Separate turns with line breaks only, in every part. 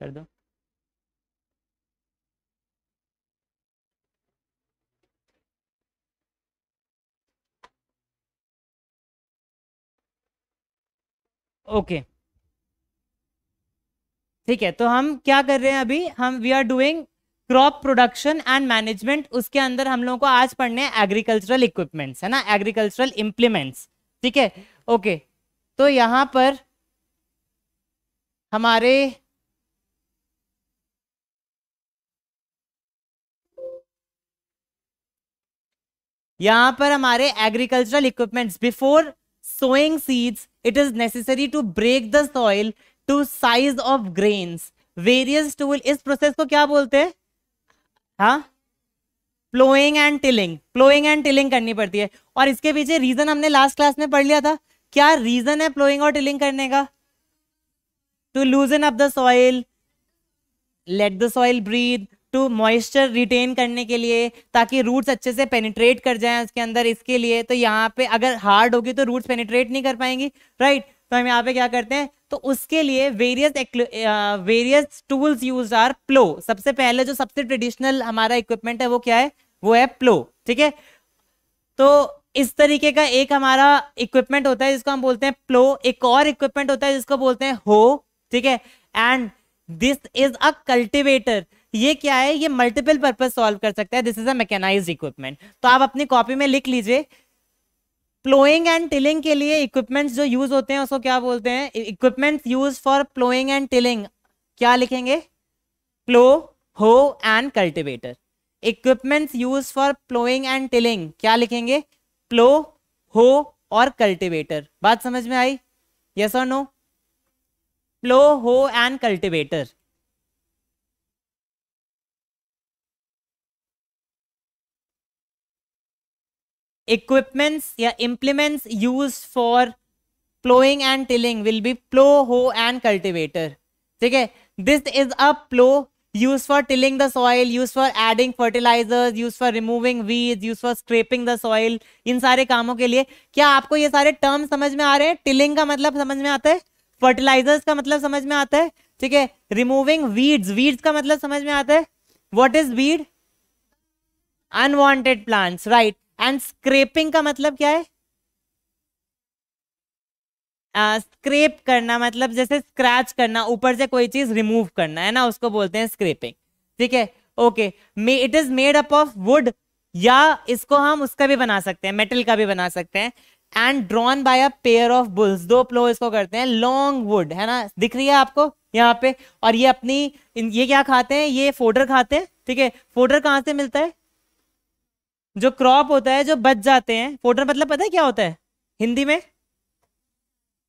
कर दो ओके ठीक है तो हम क्या कर रहे हैं अभी हम we are doing crop production and management उसके अंदर हम लोगों को आज पढ़ने हैं एग्रीकल्चरल इक्विपमेंट्स है ना एग्रीकल्चरल इम्प्लीमेंट्स ठीक है ओके तो यहां पर हमारे यहां पर हमारे agricultural equipments before sowing seeds it is necessary to break the soil to size of grains various tool इस प्रोसेस को क्या बोलते हैं ploughing and tilling ploughing and tilling करनी पड़ती है और इसके पीछे रीजन हमने लास्ट क्लास में पढ़ लिया था क्या रीजन है प्लोइंग और टिलिंग करने का to loosen up the soil let the soil breathe to moisture retain करने के लिए ताकि रूट्स अच्छे से पेनिट्रेट कर जाएं उसके अंदर इसके लिए तो यहाँ पे अगर हार्ड होगी तो रूट्स पेनिट्रेट नहीं कर पाएंगी राइट right? तो हम यहाँ पे क्या करते हैं तो उसके लिए various various tools use are plough सबसे पहले जो सबसे ट्रेडिशनल हमारा इक्विपमेंट है वो क्या है वो है प्लो ठीक है तो इस तरीके का एक हमारा इक्विपमेंट होता है जिसको हम बोलते हैं प्लो एक और इक्विपमेंट होता है जिसको बोलते हैं हो ठीक है and this is a cultivator ये क्या है ये मल्टीपल पर्पज सॉल्व कर सकता है this is a mechanize equipment तो आप अपनी कॉपी में लिख लीजिए प्लोइंग एंड टिलिंग के लिए इक्विपमेंट्स जो यूज होते हैं उसको क्या बोलते हैं equipments use for ploughing and tilling क्या लिखेंगे plough hoe and cultivator equipments use for ploughing and tilling क्या लिखेंगे प्लो हो और कल्टिवेटर बात समझ में आई यस और no plough hoe and cultivator equipments या implements use for ploughing and tilling will be plough hoe and cultivator ठीक है this is a plough use for tilling the soil use for adding fertilisers use for removing weeds use for scraping the soil इन सारे कामों के लिए क्या आपको ये सारे टर्म समझ में आ रहे हैं टिलिंग का मतलब समझ में आता है फर्टिलाइजर्स का मतलब समझ में आता है ठीक है रिमूविंग वीड्स वीड्स का मतलब समझ में आता है what is weed unwanted plants right and scraping का मतलब क्या है स्क्रेप uh, करना मतलब जैसे स्क्रैच करना ऊपर से कोई चीज रिमूव करना है ना उसको बोलते हैं स्क्रेपिंग ठीक है okay may it is made up of wood या इसको हम उसका भी बना सकते हैं मेटल का भी बना सकते हैं and drawn by a pair of bulls दो प्लो इसको करते हैं लॉन्ग वुड है ना दिख रही है आपको यहाँ पे और ये अपनी ये क्या खाते हैं ये फोडर खाते हैं ठीक है फोडर कहाँ से मिलता है जो क्रॉप होता है जो बच जाते हैं फोडर मतलब पता है क्या होता है हिंदी में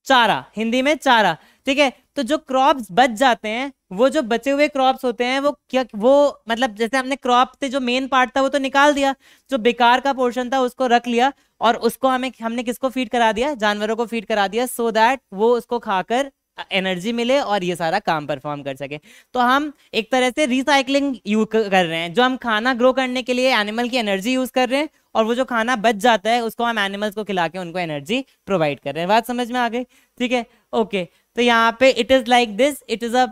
चारा हिंदी में चारा ठीक है तो जो क्रॉप्स बच जाते हैं वो जो बचे हुए क्रॉप्स होते हैं वो क्या वो मतलब जैसे हमने क्रॉप से जो मेन पार्ट था वो तो निकाल दिया जो बेकार का पोर्शन था उसको रख लिया और उसको हमें हमने किसको फीड करा दिया जानवरों को फीड करा दिया सो so दैट वो उसको खाकर एनर्जी मिले और ये सारा काम परफॉर्म कर सके तो हम एक तरह से रिसाइकलिंग यूज कर रहे हैं जो हम खाना ग्रो करने के लिए एनिमल की एनर्जी यूज कर रहे हैं और वो जो खाना बच जाता है उसको हम एनिमल्स को खिला के उनको एनर्जी प्रोवाइड कर रहे हैं बात समझ में आ गई ठीक है ओके तो यहाँ पे it is like this it is a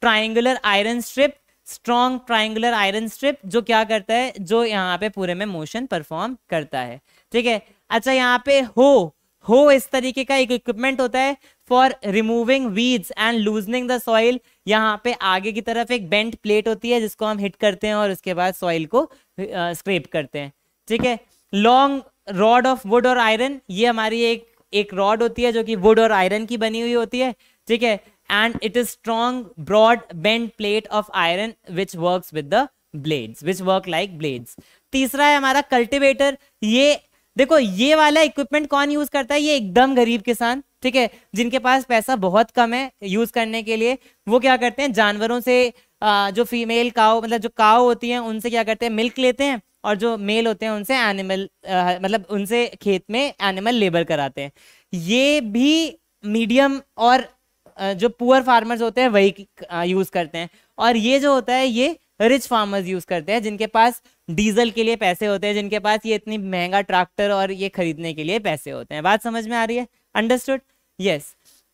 triangular iron strip strong triangular iron strip जो क्या करता है जो यहाँ पे पूरे में मोशन परफॉर्म करता है ठीक है अच्छा यहाँ पे हो हो इस तरीके का एक इक्विपमेंट होता है for removing weeds and loosening the soil यहाँ पे आगे की तरफ एक बेंट प्लेट होती है जिसको हम हिट करते हैं और उसके बाद सॉइल को स्क्रेप uh, करते हैं ठीक है लॉन्ग रॉड ऑफ वुड और आयरन ये हमारी एक एक रॉड होती है जो कि वुड और आयरन की बनी हुई होती है ठीक है and it is strong broad bent plate of iron which work with the blades which work like blades तीसरा है हमारा कल्टिवेटर ये देखो ये वाला इक्विपमेंट कौन यूज करता है ये एकदम गरीब किसान ठीक है जिनके पास पैसा बहुत कम है यूज करने के लिए वो क्या करते हैं जानवरों से जो फीमेल काओ मतलब जो काओ होती हैं उनसे क्या करते हैं मिल्क लेते हैं और जो मेल होते हैं उनसे एनिमल मतलब उनसे खेत में एनिमल लेबर कराते हैं ये भी मीडियम और जो पुअर फार्मर्स होते हैं वही यूज़ करते हैं और ये जो होता है ये रिच फार्मर्स यूज़ करते हैं जिनके पास डीजल के लिए पैसे होते हैं जिनके पास ये इतनी महंगा ट्रैक्टर और ये खरीदने के लिए पैसे होते हैं बात समझ में आ रही है अंडरस्टूड yes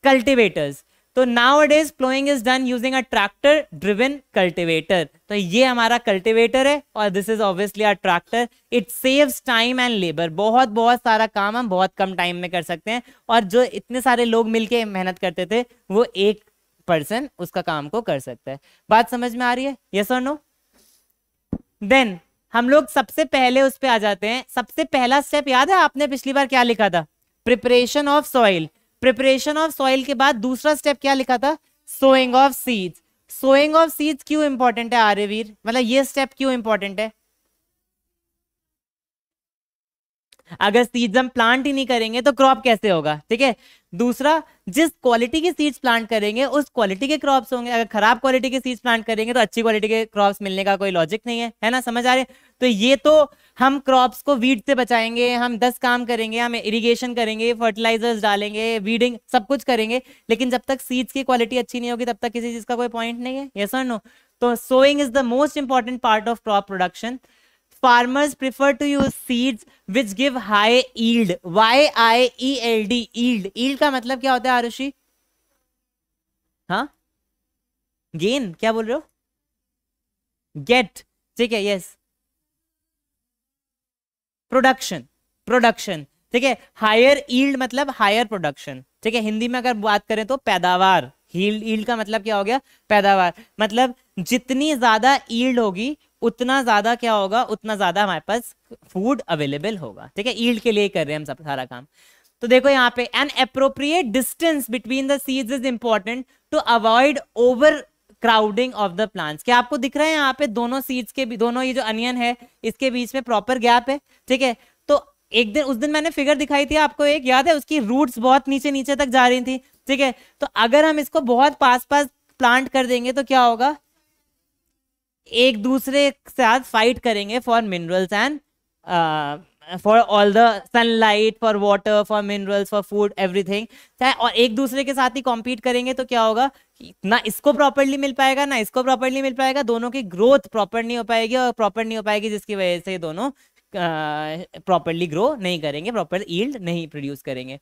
cultivators तो now is ploughing is done using a tractor driven cultivator तो ये हमारा कल्टिवेटर है और this is obviously a tractor it saves time and labour बहुत बहुत सारा काम हम बहुत कम टाइम में कर सकते हैं और जो इतने सारे लोग मिलके मेहनत करते थे वो एक पर्सन उसका काम को कर सकता है बात समझ में आ रही है ये और नो देन हम लोग सबसे पहले उस पर आ जाते हैं सबसे पहला स्टेप याद है आपने पिछली बार क्या लिखा था preparation of soil preparation of soil के बाद दूसरा स्टेप क्या लिखा था sowing of seeds sowing of seeds क्यों इंपॉर्टेंट है आर्यवीर मतलब ये स्टेप क्यों इंपॉर्टेंट है अगर सीड्स हम प्लांट ही नहीं करेंगे तो क्रॉप कैसे होगा ठीक है दूसरा जिस क्वालिटी की सीड्स प्लांट करेंगे उस क्वालिटी के क्रॉप्स होंगे अगर खराब क्वालिटी के सीड्स प्लांट करेंगे तो अच्छी क्वालिटी के क्रॉप्स मिलने का कोई लॉजिक नहीं है है ना समझ आ रहे तो ये तो हम क्रॉप्स को वीड से बचाएंगे हम दस काम करेंगे हम इरीगेशन करेंगे फर्टिलाइजर्स डालेंगे वीडिंग सब कुछ करेंगे लेकिन जब तक सीड्स की क्वालिटी अच्छी नहीं होगी तब तक किसी चीज का कोई पॉइंट नहीं है ये सर नो तो sowing is the most important part of crop production farmers prefer to use seeds which give high yield Y I e l d yield yield का मतलब क्या होता है आरुषि हाँ गेन क्या बोल रहे हो गेट ठीक है यस प्रोडक्शन प्रोडक्शन ठीक है हायर ईल्ड मतलब हायर प्रोडक्शन ठीक है हिंदी में अगर बात करें तो पैदावार ईल्ड का मतलब क्या हो गया पैदावार मतलब जितनी ज्यादा ईल्ड होगी उतना ज़्यादा क्या होगा उतना ज़्यादा हमारे पास फूड अवेलेबल होगा ठीक है ईल्ड के लिए कर रहे हैं हम सब सारा काम तो देखो यहाँ पे an appropriate distance between the seeds is important to avoid overcrowding of the plants क्या आपको दिख रहा है यहाँ पे दोनों सीड्स के दोनों ये जो अनियन है इसके बीच में प्रॉपर गैप है ठीक है तो एक दिन उस दिन मैंने फिगर दिखाई थी आपको एक याद है उसकी रूट्स बहुत नीचे नीचे तक जा रही थी ठीक है तो अगर हम इसको बहुत पास पास प्लांट कर देंगे तो क्या होगा एक दूसरे के साथ फाइट करेंगे for minerals and for all the sunlight for water for minerals for food everything चाहे और एक दूसरे के साथ ही कॉम्पीट करेंगे तो क्या होगा ना इसको प्रॉपरली मिल पाएगा ना इसको प्रॉपरली मिल पाएगा दोनों की ग्रोथ प्रॉपर नहीं हो पाएगी और प्रॉपर नहीं हो पाएगी जिसकी वजह से दोनों प्रॉपरली uh, ग्रो नहीं करेंगे प्रॉपर ईल्ड नहीं प्रोड्यूस करेंगे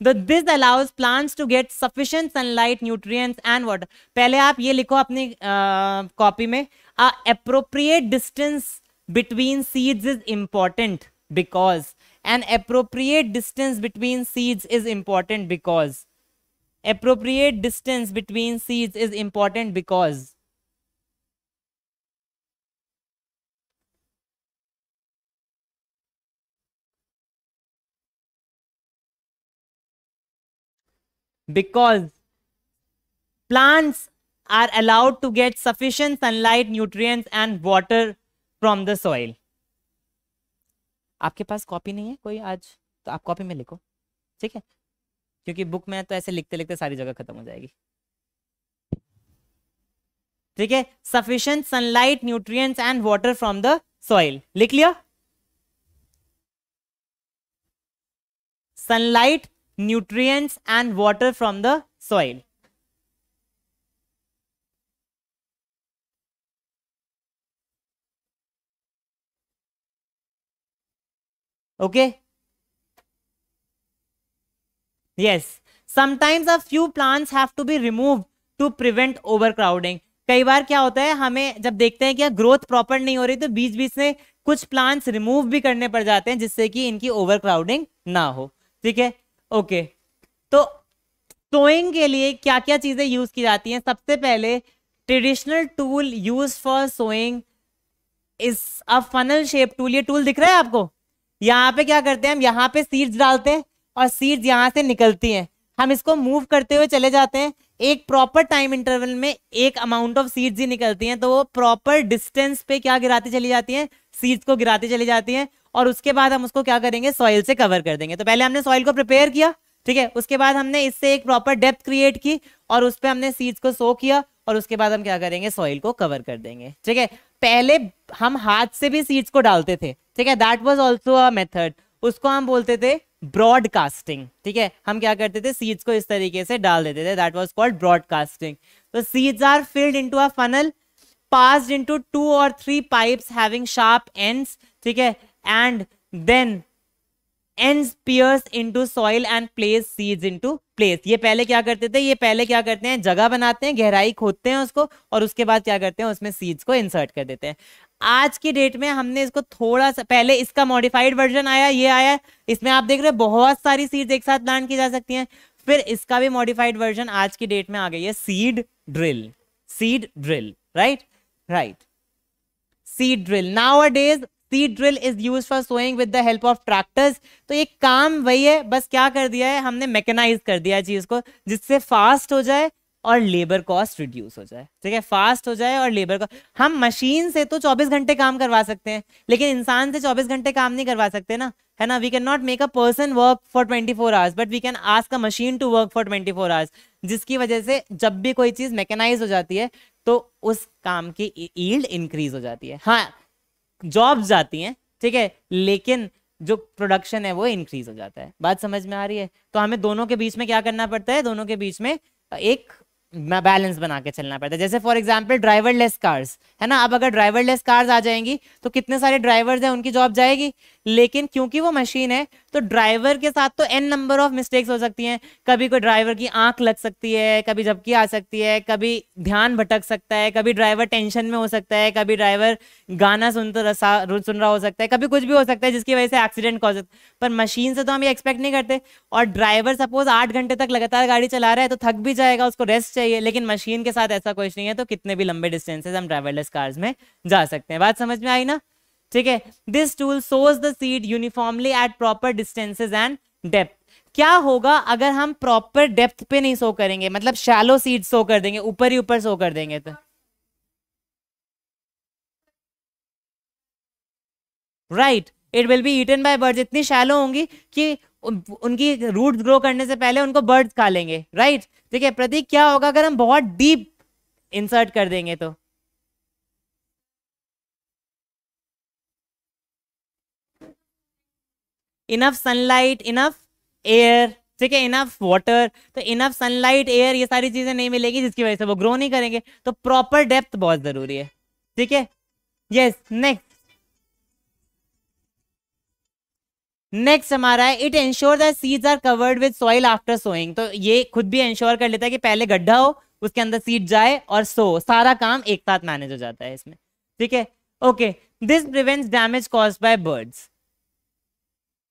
that this allows plants to get sufficient sunlight nutrients and water पहले आप ये लिखो अपनी कॉपी में a appropriate distance between seeds is important because an appropriate distance between seeds is important because appropriate distance between seeds is important because because plants are allowed to get sufficient sunlight nutrients and water from the soil आपके पास copy नहीं है कोई आज तो आप copy में लिखो ठीक है क्योंकि बुक में तो ऐसे लिखते लिखते सारी जगह खत्म हो जाएगी ठीक है sufficient sunlight nutrients and water from the soil लिख लिया sunlight nutrients and water from the soil. Okay? Yes. Sometimes a few plants have to be removed to prevent overcrowding. कई बार क्या होता है हमें जब देखते हैं कि ग्रोथ प्रॉपर नहीं हो रही तो बीच बीच में कुछ प्लांट्स रिमूव भी करने पड़ जाते हैं जिससे कि इनकी ओवरक्राउडिंग ना हो ठीक है ओके तो सोइंग के लिए क्या क्या चीज़ें यूज़ की जाती हैं सबसे पहले traditional tool use for sowing is a funnel shape tool ये टूल दिख रहा है आपको यहाँ पे क्या करते हैं हम यहाँ पे सीड्स डालते हैं और सीड्स यहाँ से निकलती हैं हम इसको मूव करते हुए चले जाते हैं एक प्रॉपर टाइम इंटरवल में एक अमाउंट ऑफ सीड्स ही निकलती हैं तो वो प्रॉपर डिस्टेंस पे क्या गिराती चली जाती हैं सीड्स को गिराती चली जाती हैं और उसके बाद हम उसको क्या करेंगे सॉइल से कवर कर देंगे तो पहले हमने सॉइल को प्रिपेयर किया ठीक है उसके बाद हमने इससे एक प्रॉपर डेप्थ क्रिएट की और उस पर हमने सीड्स को सो किया और उसके बाद हम क्या करेंगे सॉइल को कवर कर देंगे ठीक है पहले हम हाथ से भी सीड्स को डालते थे ठीक है that was also a method उसको हम बोलते थे ब्रॉडकास्टिंग ठीक है हम क्या करते थे सीड्स को इस तरीके से डाल देते थे दैट वॉज कॉल्ड ब्रॉडकास्टिंग तो seeds are filled into a funnel pass into two और three pipes having sharp ends ठीक है and then ends peers into soil and plays seeds into place ये पहले क्या करते थे ये पहले क्या करते हैं जगह बनाते हैं गहराई खोदते हैं उसको और उसके बाद क्या करते हैं उसमें सीड्स को इंसर्ट कर देते हैं आज की डेट में हमने इसको थोड़ा सा पहले इसका मॉडिफाइड वर्जन आया ये आया इसमें आप देख रहे हो बहुत सारी सीड्स एक साथ प्लांट की जा सकती हैं फिर इसका भी मॉडिफाइड वर्जन आज की डेट में आ गई है seed drill seed drill right right seed drill nowadays seed drill is use for sowing with the help of tractors तो ये काम वही है बस क्या कर दिया है हमने मैकेनाइज कर दिया चीज को जिससे फास्ट हो जाए और लेबर कॉस्ट रिड्यूस हो जाए ठीक है फास्ट हो जाए और लेबर कॉस्ट हम मशीन से तो 24 घंटे काम करवा सकते हैं लेकिन इंसान से 24 घंटे काम नहीं करवा सकते ना है ना we cannot make a person work for 24 four hours but we can ask a machine to work for 24 four hours जिसकी वजह से जब भी कोई चीज मैकेनाइज हो जाती है तो उस काम की ईल्ड इंक्रीज हो जाती है हाँ जॉब जाती हैं ठीक है लेकिन जो प्रोडक्शन है वो इंक्रीज हो जाता है बात समझ में आ रही है तो हमें दोनों के बीच में क्या करना पड़ता है दोनों के बीच में एक बैलेंस बना के चलना पड़ता है जैसे फॉर एग्जाम्पल ड्राइवरलेस कार्स है ना अब अगर ड्राइवरलेस कार्स आ जाएंगी तो कितने सारे ड्राइवर्स हैं उनकी जॉब जाएगी लेकिन क्योंकि वो मशीन है तो ड्राइवर के साथ तो एन नंबर ऑफ मिस्टेक्स हो सकती हैं कभी कोई ड्राइवर की आंख लग सकती है कभी झपकी आ सकती है कभी ध्यान भटक सकता है कभी ड्राइवर टेंशन में हो सकता है कभी ड्राइवर गाना सुन तो रसा सुन रहा हो सकता है कभी कुछ भी हो सकता है जिसकी वजह से एक्सीडेंट कॉज पर मशीन से तो हम ये एक्सपेक्ट नहीं करते और ड्राइवर सपोज आठ घंटे तक लगातार गाड़ी चला रहा है तो थक भी जाएगा उसको रेस्ट चाहिए लेकिन मशीन के साथ ऐसा कुछ नहीं है तो कितने भी लंबे डिस्टेंसेज हम ड्राइवरलेस कार्स में जा सकते हैं बात समझ में आई ना ठीक है this tool sows the seed uniformly at proper distances and depth क्या होगा अगर हम प्रॉपर डेप्थ पे नहीं सो करेंगे मतलब शैलो सीड सो कर देंगे ऊपर ही ऊपर सो कर देंगे तो right it will be eaten by birds इतनी शैलो होंगी कि उनकी रूट ग्रो करने से पहले उनको बर्ड्स खा लेंगे राइट ठीक है प्रतीक क्या होगा अगर हम बहुत डीप इंसर्ट कर देंगे तो इनफ सनलाइट इनफ एयर ठीक है इनफ वाटर तो इनफ सनलाइट एयर ये सारी चीजें नहीं मिलेगी जिसकी वजह से वो ग्रो नहीं करेंगे तो प्रॉपर डेप्थ बहुत जरूरी है ठीक है यस नेक्स्ट नेक्स्ट हमारा है it ensure that seeds are covered with soil after sowing तो ये खुद भी एंश्योर कर लेता है कि पहले गड्ढा हो उसके अंदर सीड जाए और सो सारा काम एक साथ मैनेज हो जाता है इसमें ठीक है okay this prevents damage cause by birds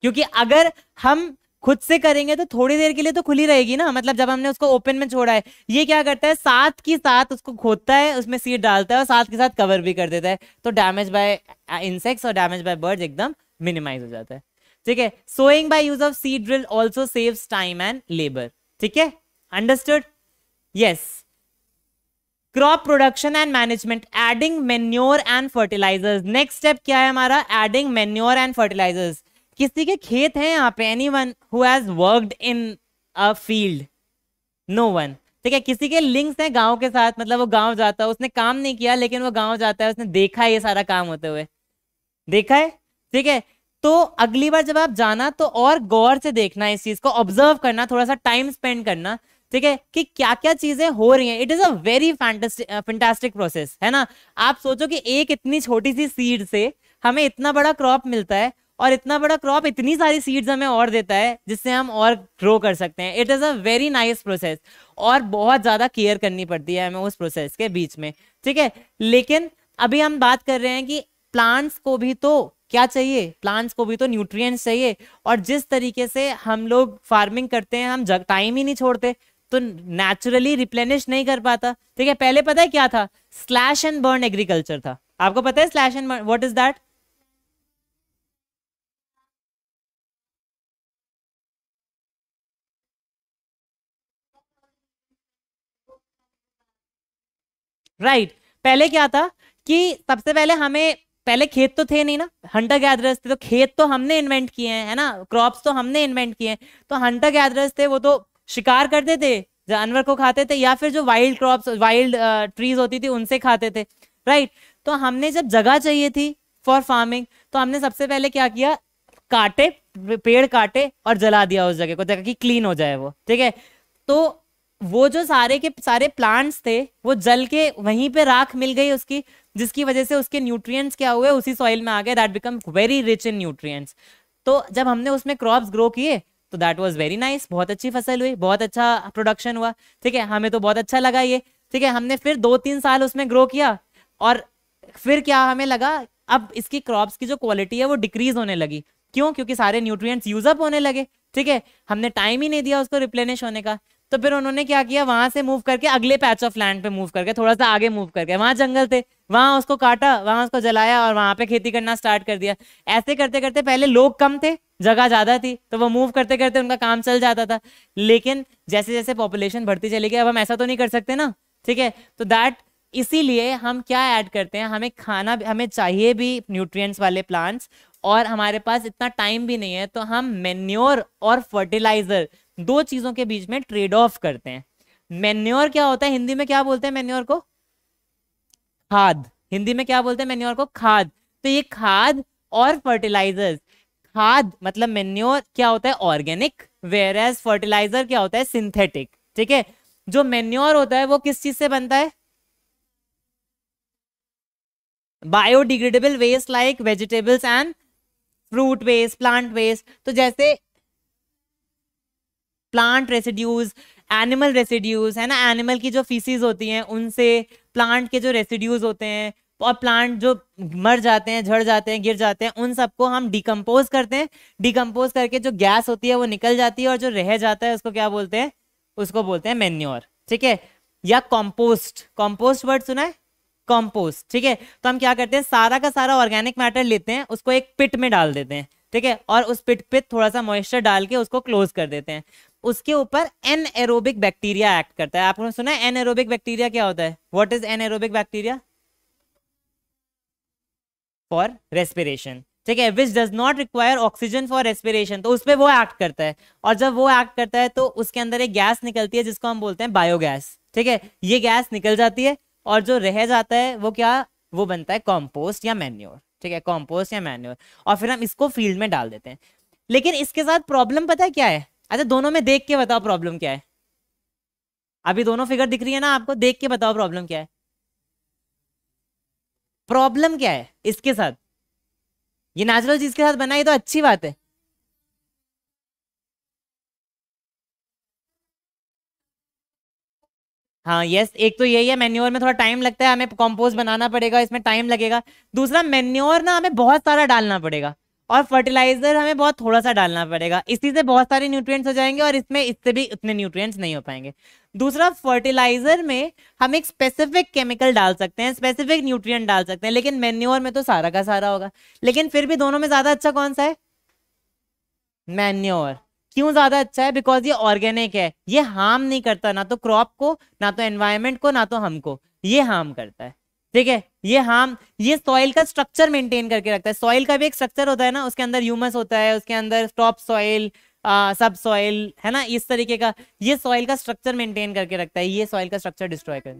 क्योंकि अगर हम खुद से करेंगे तो थोड़ी देर के लिए तो खुली रहेगी ना मतलब जब हमने उसको ओपन में छोड़ा है ये क्या करता है साथ की साथ उसको खोदता है उसमें सीड डालता है और साथ के साथ कवर भी कर देता है तो डैमेज बाय इंसेक्ट्स और डैमेज बाय बर्ड्स एकदम मिनिमाइज हो जाता है ठीक है sowing by use of seed drill also saves time and labour ठीक है understood yes crop production and management adding manure and fertilisers next step क्या है हमारा एडिंग मेन्योर एंड फर्टिलाइजर्स किसी के खेत हैं यहाँ पे anyone who's worked in a field no one ठीक है किसी के लिंक्स हैं गांव के साथ मतलब वो गांव जाता है उसने काम नहीं किया लेकिन वो गांव जाता है उसने देखा है ये सारा काम होते हुए देखा है ठीक है तो अगली बार जब आप जाना तो और गौर से देखना इस चीज को ऑब्जर्व करना थोड़ा सा टाइम स्पेंड करना ठीक है कि क्या क्या चीजें हो रही हैं it is a very fantastic process है ना आप सोचो कि एक इतनी छोटी सी सीड से हमें इतना बड़ा क्रॉप मिलता है और इतना बड़ा क्रॉप इतनी सारी सीड्स हमें और देता है जिससे हम और ग्रो कर सकते हैं it is a very nice process और बहुत ज़्यादा केयर करनी पड़ती है हमें उस प्रोसेस के बीच में ठीक है लेकिन अभी हम बात कर रहे हैं कि प्लांट्स को भी तो क्या चाहिए प्लांट्स को भी तो न्यूट्रिएंट्स चाहिए और जिस तरीके से हम लोग फार्मिंग करते हैं हम जग टाइम ही नहीं छोड़ते तो नेचुरली रिप्लेनिश नहीं कर पाता ठीक है पहले पता है क्या था स्लैश एंड बर्न एग्रीकल्चर था आपको पता है slash and what is that right पहले क्या था कि सबसे पहले हमें पहले खेत तो थे नहीं ना हंटर गैदरर्स थे तो खेत तो हमने इन्वेंट किए हैं है ना क्रॉप्स तो हमने इन्वेंट किए हैं तो हंटर गैदरर्स थे वो तो शिकार करते थे जानवर को खाते थे या फिर जो वाइल्ड क्रॉप वाइल्ड ट्रीज होती थी उनसे खाते थे राइट तो हमने जब जगह चाहिए थी फॉर फार्मिंग तो हमने सबसे पहले क्या किया काटे पेड़ काटे और जला दिया उस जगह को जगह की क्लीन हो जाए वो ठीक है तो वो जो सारे के सारे प्लांट्स थे वो जल के वहीं पे राख मिल गई उसकी जिसकी वजह से उसके न्यूट्रिएंट्स क्या हुए उसी सॉइल में आ गए that become very rich in nutrients तो जब हमने उसमें क्रॉप्स ग्रो किए तो दैट वाज वेरी नाइस बहुत अच्छी फसल हुई बहुत अच्छा प्रोडक्शन हुआ ठीक है हमें तो बहुत अच्छा लगा ये ठीक है हमने फिर दो तीन साल उसमें ग्रो किया और फिर क्या हमें लगा अब इसकी क्रॉप्स की जो क्वालिटी है वो डिक्रीज होने लगी क्यों क्योंकि सारे न्यूट्रिएंट्स यूज अप होने लगे ठीक है हमने टाइम ही नहीं दिया उसको रिप्लेनिश होने का तो फिर उन्होंने क्या किया वहां से मूव करके अगले पैच ऑफ लैंड पे मूव करके थोड़ा सा आगे मूव करके वहां जंगल थे वहां उसको काटा वहां उसको जलाया और वहां पे खेती करना स्टार्ट कर दिया ऐसे करते करते पहले लोग कम थे जगह ज्यादा थी तो वो मूव करते करते उनका काम चल जाता था लेकिन जैसे जैसे पॉपुलेशन बढ़ती चली गई अब हम ऐसा तो नहीं कर सकते ना ठीक है तो दैट इसीलिए हम क्या ऐड करते हैं हमें खाना हमें चाहिए भी न्यूट्रिएंट्स वाले प्लांट्स और हमारे पास इतना टाइम भी नहीं है तो हम मेन्योर और फर्टिलाइजर दो चीजों के बीच में ट्रेड ऑफ करते हैं मेन्योर क्या होता है हिंदी में क्या बोलते हैं मेन्योर को खाद हिंदी में क्या बोलते हैं मेन्योर को खाद तो ये खाद और फर्टिलाइजर्स खाद मतलब मेन्योर क्या होता है ऑर्गेनिक वेयर एज फर्टिलाइजर क्या होता है सिंथेटिक ठीक है जो मेन्योर होता है वो किस चीज से बनता है biodegradable waste like vegetables and fruit waste plant waste तो जैसे प्लांट रेसिड्यूज एनिमल रेसिड्यूज है ना एनिमल की जो फीसिस होती हैं उनसे प्लांट के जो रेसिड्यूज होते हैं और प्लांट जो मर जाते हैं झड़ जाते हैं गिर जाते हैं उन सबको हम डिकम्पोज करते हैं डिकम्पोज करके जो गैस होती है वो निकल जाती है और जो रह जाता है उसको क्या बोलते हैं उसको बोलते हैं मेन्योर ठीक है या कॉम्पोस्ट कॉम्पोस्ट वर्ड सुना है कॉम्पोस्ट ठीक है तो हम क्या करते हैं सारा का सारा ऑर्गेनिक मैटर लेते हैं उसको एक पिट में डाल देते हैं ठीक है और उस पिट पे थोड़ा सा मॉइस्चर डाल के उसको क्लोज कर देते हैं उसके ऊपर एन एरोबिक बैक्टीरिया एक्ट करता है आपने सुना एन एरोबिक बैक्टीरिया क्या होता है what is anaerobic bacteria for respiration ठीक है which does not require oxygen for respiration तो उसपे वो एक्ट करता है और जब वो एक्ट करता है तो उसके अंदर एक गैस निकलती है जिसको हम बोलते हैं बायोगैस ठीक है ये गैस निकल जाती है और जो रह जाता है वो क्या वो बनता है कॉम्पोस्ट या मैन्योर ठीक है कॉम्पोस्ट या मैन्योर और फिर हम इसको फील्ड में डाल देते हैं लेकिन इसके साथ प्रॉब्लम पता है क्या है अच्छा दोनों में देख के बताओ प्रॉब्लम क्या है अभी दोनों फिगर दिख रही है ना आपको देख के बताओ प्रॉब्लम क्या है प्रॉब्लम क्या है इसके साथ ये नेचुरल चीज के साथ बना ये तो अच्छी बात है हाँ यस एक तो यही है मेन्योर में थोड़ा टाइम लगता है हमें कंपोस्ट बनाना पड़ेगा इसमें टाइम लगेगा दूसरा मेन्योर ना हमें बहुत सारा डालना पड़ेगा और फर्टिलाइजर हमें बहुत थोड़ा सा डालना पड़ेगा इसी से बहुत सारे न्यूट्रिएंट्स हो जाएंगे और इसमें इससे भी उतने न्यूट्रिएंट्स नहीं हो पाएंगे दूसरा फर्टिलाइजर में हम एक स्पेसिफिक केमिकल डाल सकते हैं स्पेसिफिक न्यूट्रिएंट डाल सकते हैं लेकिन मेन्योर में तो सारा का सारा होगा लेकिन फिर भी दोनों में ज्यादा अच्छा कौन सा है मैन्योर क्यों ज्यादा अच्छा है बिकॉज ये ऑर्गेनिक है ये हार्म नहीं करता ना तो क्रॉप को ना तो एनवायरमेंट को ना तो हमको ये हार्म करता है ठीक है ये हार्म ये सॉइल का स्ट्रक्चर मेंटेन करके रखता है सॉइल का भी एक स्ट्रक्चर होता है ना उसके अंदर ह्यूमस होता है उसके अंदर टॉप सॉइल सब सॉइल है ना इस तरीके का ये सॉइल का स्ट्रक्चर मेंटेन करके रखता है ये सॉइल का स्ट्रक्चर डिस्ट्रॉय कर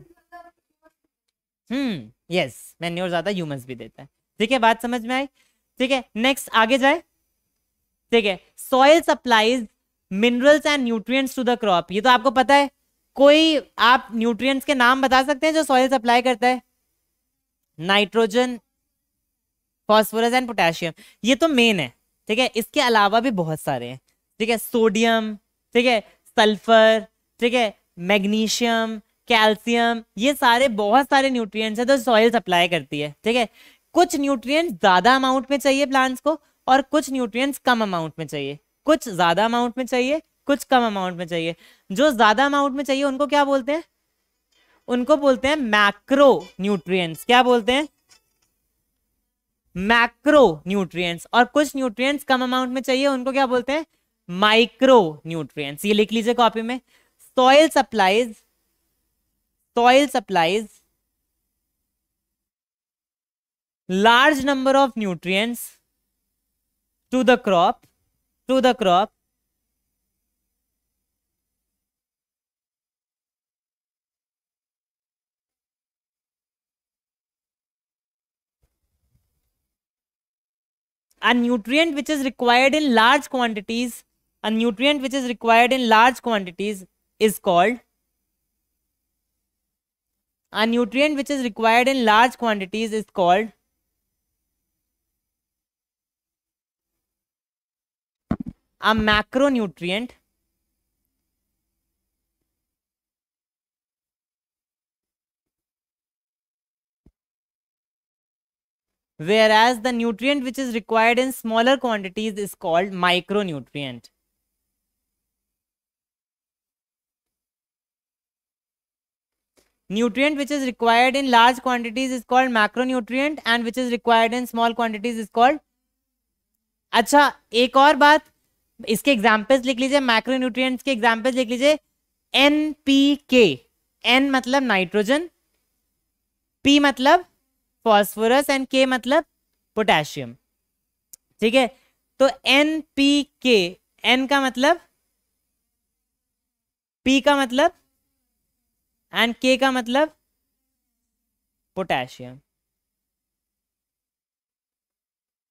हम्म यस मैन्योर ज्यादा ह्यूमस भी देता है ठीक है बात समझ में आई ठीक है नेक्स्ट आगे जाए ठीक है soil supplies minerals and nutrients to the crop ये तो आपको पता है कोई आप न्यूट्रिएंट्स के नाम बता सकते हैं जो सॉइल सप्लाई करता है नाइट्रोजन फॉस्फोरस एंड पोटेशियम ये तो मेन है ठीक है इसके अलावा भी बहुत सारे हैं ठीक है सोडियम ठीक है सल्फर ठीक है मैग्नीशियम कैल्शियम ये सारे बहुत सारे न्यूट्रिएंट्स हैं जो सॉइल सप्लाई करती है ठीक है कुछ न्यूट्रिएंट्स ज़्यादा अमाउंट में चाहिए प्लांट्स को और कुछ न्यूट्रिएंट्स कम अमाउंट में चाहिए कुछ ज़्यादा अमाउंट में चाहिए कुछ कम अमाउंट में चाहिए जो ज़्यादा अमाउंट में चाहिए उनको क्या बोलते हैं उनको बोलते हैं मैक्रो न्यूट्रिएंट्स क्या बोलते हैं मैक्रो न्यूट्रिएंट्स और कुछ न्यूट्रिएंट्स कम अमाउंट में चाहिए उनको क्या बोलते हैं माइक्रो न्यूट्रिएंट्स ये लिख लीजिए कॉपी में soil supplies soil supplies large number of nutrient to the crop to the crop a nutrient which is required in large quantities a nutrient which is required in large quantities is called a nutrient which is required in large quantities is called a macronutrient whereas the nutrient which is required in smaller quantities is called micronutrient. Nutrient which is required in large quantities is called macronutrient and which is required in small quantities is called अच्छा एक और बात इसके examples लिख लीजिए macronutrients के examples लिख लीजिए एन पी के एन मतलब नाइट्रोजन पी मतलब फॉस्फोरस एंड के मतलब पोटेशियम ठीक है तो एन पी के एन का मतलब पी का मतलब एंड के का मतलब पोटेशियम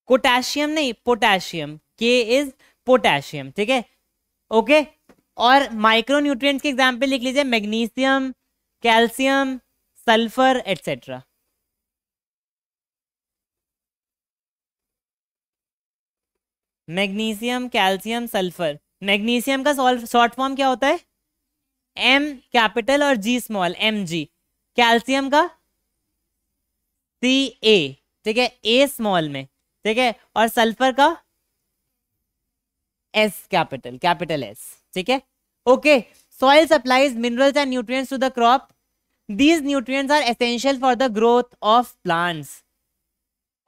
पोटेशियम नहीं पोटेशियम के इज पोटेशियम ठीक है ओके और माइक्रो के एग्जाम्पल लिख लीजिए magnesium calcium sulphur etcetera magnesium calcium sulphur magnesium का शॉर्ट फॉर्म क्या होता है एम कैपिटल और G small M G calcium का सी ए ठीक है ए स्मॉल में ठीक है और सल्फर का एस कैपिटल कैपिटल एस ठीक है okay soil supplies minerals and nutrients to the crop these nutrients are essential for the growth of plants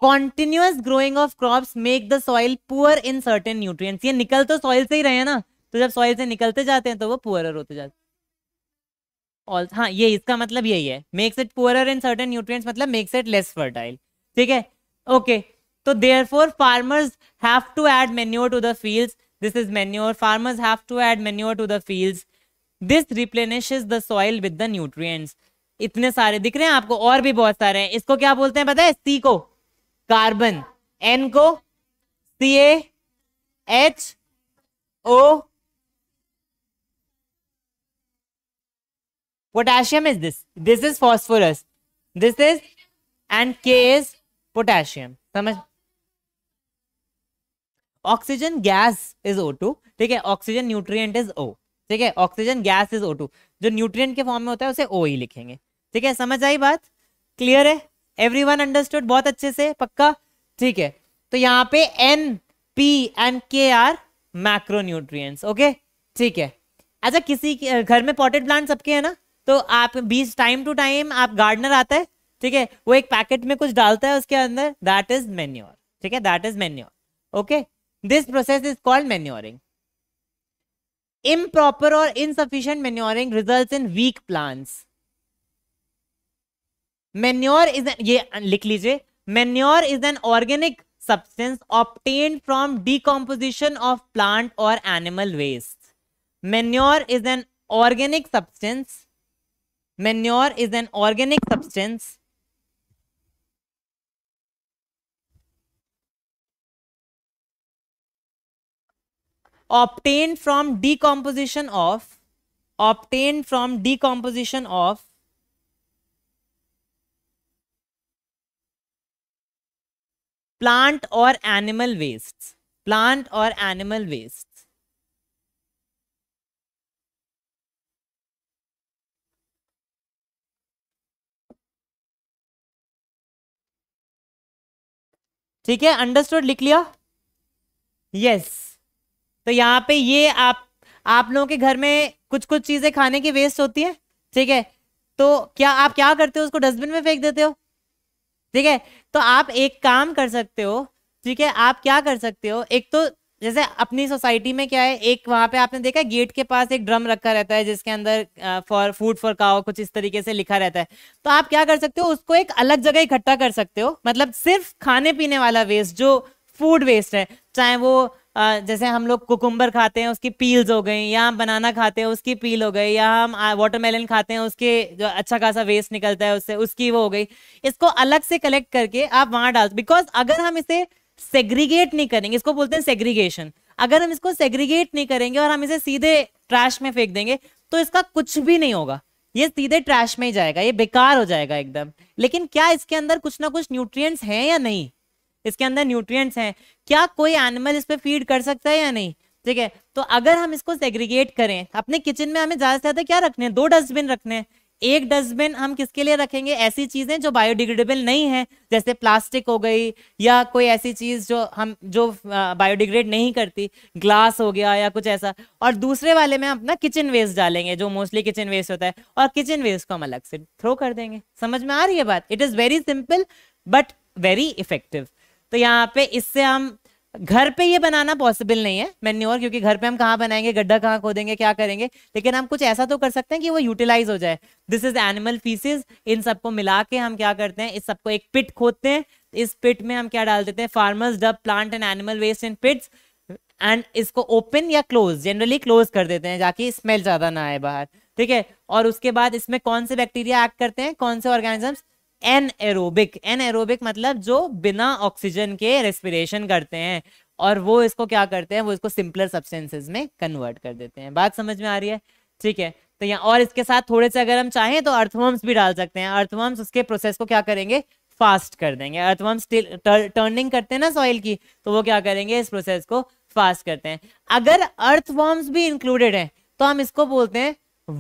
continuous growing of crop make the soil poor in certain nutrients ये निकल तो soil से ही रहे ना तो जब सॉइल से निकलते जाते हैं तो वो पुअर होते जाते ऑल हाँ ये इसका मतलब यही है makes it poor in certain nutrients मतलब मेक्स इट लेस फर्टाइल ठीक है ओके तो therefore farmers have to add manure to the field this is manure farmers have to add manure to the field this replenishes the soil with the nutrients इतने सारे दिख रहे हैं आपको और भी बहुत सारे हैं इसको क्या बोलते हैं पता है सी को कार्बन एन को C H O potassium is this this is phosphorus this is and K is potassium समझ oxygen gas is O two ठीक है ऑक्सीजन न्यूट्रिएंट इज ओ ठीक है oxygen gas is O two जो nutrient के form में होता है उसे ओ ही लिखेंगे ठीक है समझ आई बात क्लियर है एवरी वन अंडरस्टूड बहुत अच्छे से पक्का ठीक है तो यहाँ पे N P and K are macronutrients okay ठीक है अच्छा किसी घर में पॉटेड प्लांट सबके है ना तो आप बीच टाइम टू टाइम आप गार्डनर आता है ठीक है वो एक पैकेट में कुछ डालता है उसके अंदर दैट इज मेन्योर ठीक है that is manure okay this process is called manuring proper और insufficient manuring result in weak plants Manure is. ये लिख लीजिए manure is an organic substance obtained from decomposition of plant or animal waste. Manure is an organic substance. Manure is an organic substance. obtained from decomposition of obtained from decomposition of plant और animal waste plant और animal waste ठीक है understood लिख लिया yes yes. तो यहाँ पे ये आप आप लोगों के घर में कुछ कुछ चीजें खाने की वेस्ट होती है ठीक है तो क्या आप क्या करते हो उसको डस्टबिन में फेंक देते हो ठीक है तो आप एक काम कर सकते हो ठीक है आप क्या कर सकते हो एक तो जैसे अपनी सोसाइटी में क्या है एक वहां पे आपने देखा है गेट के पास एक ड्रम रखा रहता है जिसके अंदर फॉर फूड फॉर काओ कुछ इस तरीके से लिखा रहता है तो आप क्या कर सकते हो उसको एक अलग जगह इकट्ठा कर सकते हो मतलब सिर्फ खाने पीने वाला वेस्ट जो फूड वेस्ट है चाहे वो जैसे हम लोग कुकुम्बर खाते हैं उसकी पील्स हो गई या हम बनाना खाते हैं उसकी पील हो गई या हम वाटरमेलन खाते हैं उसके जो अच्छा खासा वेस्ट निकलता है उससे उसकी वो हो गई इसको अलग से कलेक्ट करके आप वहां डाल बिकॉज अगर हम इसे सेग्रीगेट नहीं करेंगे इसको बोलते हैं सेग्रीगेशन अगर हम इसको सेग्रीगेट नहीं करेंगे और हम इसे सीधे ट्रैश में फेंक देंगे तो इसका कुछ भी नहीं होगा ये सीधे ट्रैश में ही जाएगा ये बेकार हो जाएगा एकदम लेकिन क्या इसके अंदर कुछ ना कुछ न्यूट्रिएंट्स हैं या नहीं इसके अंदर न्यूट्रिएंट्स हैं क्या कोई एनिमल इस पर फीड कर सकता है या नहीं ठीक है तो अगर हम इसको सेग्रीगेट करें अपने किचन में हमें ज़्यादा से ज़्यादा क्या रखने हैं दो डस्टबिन रखने हैं एक डस्टबिन हम किसके लिए रखेंगे ऐसी चीज़ें जो बायोडिग्रेडेबल नहीं है जैसे प्लास्टिक हो गई या कोई ऐसी चीज़ जो हम जो बायोडिग्रेड नहीं करती ग्लास हो गया या कुछ ऐसा और दूसरे वाले में अपना किचन वेस्ट डालेंगे जो मोस्टली किचन वेस्ट होता है और किचन वेस्ट को हम अलग से थ्रो कर देंगे समझ में आ रही है बात it is very simple but very effective तो यहाँ पे इससे हम घर पे ये बनाना पॉसिबल नहीं है मैन्योर क्योंकि घर पे हम कहाँ बनाएंगे गड्ढा कहाँ खोदेंगे क्या करेंगे लेकिन हम कुछ ऐसा तो कर सकते हैं कि वो यूटिलाइज हो जाए दिस इज एनिमल फीसिस इन सबको मिला के हम क्या करते हैं इस सबको एक पिट खोदते हैं इस पिट में हम क्या डाल देते हैं farmers dump plant and animal waste in pits and इसको ओपन या क्लोज जनरली क्लोज कर देते हैं जाकि स्मेल ज्यादा ना आए बाहर ठीक है और उसके बाद इसमें कौन से बैक्टीरिया एक्ट करते हैं कौन से organisms anaerobic anaerobic मतलब जो बिना ऑक्सीजन के रेस्पिरेशन करते हैं और वो इसको क्या करते हैं वो इसको सिंपलर सब्सटेंसेस में कन्वर्ट कर देते हैं बात समझ में आ रही है ठीक है तो यहाँ और इसके साथ थोड़े से अगर हम चाहें तो अर्थवर्म्स भी डाल सकते हैं अर्थवर्म्स उसके प्रोसेस को क्या करेंगे फास्ट कर देंगे अर्थवर्म्स टर्निंग करते हैं ना सॉइल की तो वो क्या करेंगे इस प्रोसेस को फास्ट करते हैं अगर अर्थवर्म्स भी इंक्लूडेड है तो हम इसको बोलते हैं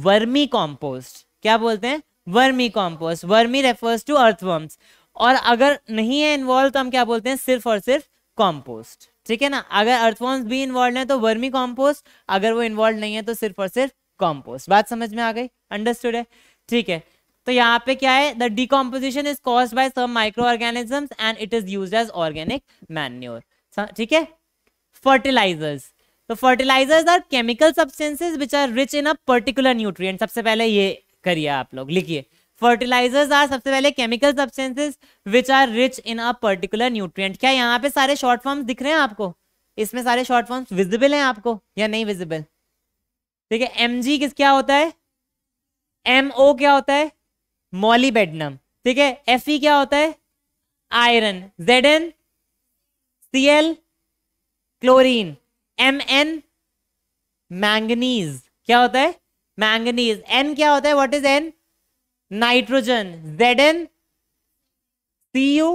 वर्मी कॉम्पोस्ट क्या बोलते हैं vermi compost vermi refers to earthworms और अगर नहीं है इन्वॉल्व तो हम क्या बोलते हैं सिर्फ और सिर्फ कॉम्पोस्ट ठीक है ना अगर अर्थवॉर्म्स भी इन्वॉल्व है तो वर्मी कॉम्पोस्ट अगर वो इन्वॉल्व नहीं है तो सिर्फ और सिर्फ कॉम्पोस्ट बात समझ में आ गई अंडरस्टूड है ठीक है तो यहाँ पे क्या है the decomposition is cause by some micro organisms and it is use as organic manure ठीक है फर्टिलाइजर्स तो fertilizers are chemical substances which are rich in a particular nutrient सबसे पहले ये करिए आप लोग लिखिए फर्टिलाइजर्स आर सबसे पहले chemical substances which are rich in a particular nutrient क्या यहाँ पे सारे शॉर्ट फॉर्म्स दिख रहे हैं आपको इसमें सारे शॉर्ट फॉर्म्स विजिबल हैं आपको या नहीं विजिबल ठीक है एम जी किस क्या होता है एम ओ क्या होता है मॉलीबेडनम ठीक है एफ ई क्या होता है iron Z N C L chlorine M N manganese क्या होता है मैंगनीज एन क्या होता है what is N nitrogen Z N C U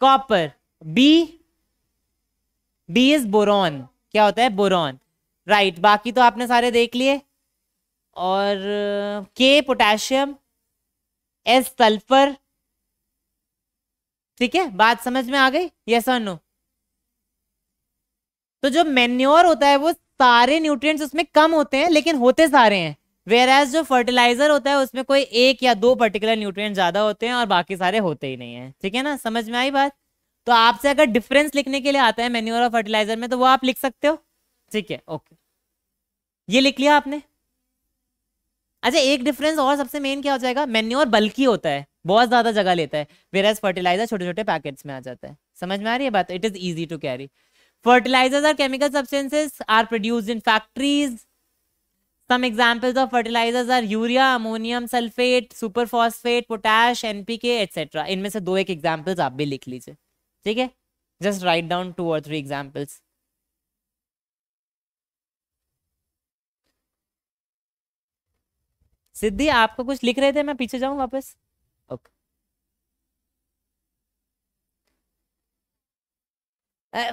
copper B B is boron क्या होता है बोरॉन राइट right, बाकी तो आपने सारे देख लिए और के पोटेशियम एस सल्फर ठीक है बात समझ में आ गई यस और नो तो जो मेन्योर होता है वो सारे न्यूट्रिएंट्स उसमें कम होते हैं लेकिन होते सारे हैं वेर एज जो फर्टिलाइजर होता है उसमें कोई एक या दो पर्टिकुलर न्यूट्रिएंट ज्यादा होते हैं और बाकी सारे होते ही नहीं है ठीक है ना समझ में आई बात तो आपसे अगर डिफरेंस लिखने के लिए आता है मेन्यूर और फर्टिलाइजर में तो वो आप लिख सकते हो ठीक है ओके ये लिख लिया आपने अच्छा एक डिफरेंस और सबसे मेन क्या हो जाएगा मेन्यूर बल्कि होता है बहुत ज्यादा जगह लेता है वेर एज फर्टिलाइजर छोटे छोटे पैकेट्स में आ जाता है समझ में आ रही है बात it is easy to carry Fertilizers are chemical substances are produced in factories. Some examples of fertilizers are urea, ammonium sulfate, superphosphate, potash, NPK, etc. इनमें से दो एक examples आप भी लिख लीजिए ठीक है Just write down two or three examples. सिद्धि आपको कुछ लिख रहे थे मैं पीछे जाऊं वापस ओके okay.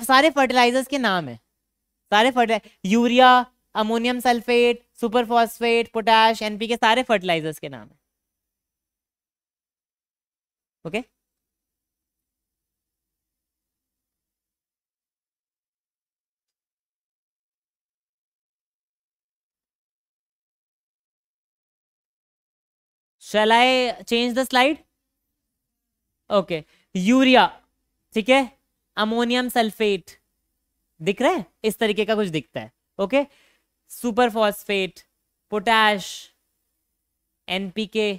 सारे फर्टिलाइजर्स के नाम है सारे fertilize urea ammonium sulphate super phosphate NP K सारे फर्टिलाइजर्स के नाम है okay shall I change the slide okay urea ठीक है अमोनियम सल्फेट दिख रहा है इस तरीके का कुछ दिखता है okay super phosphate potash NPK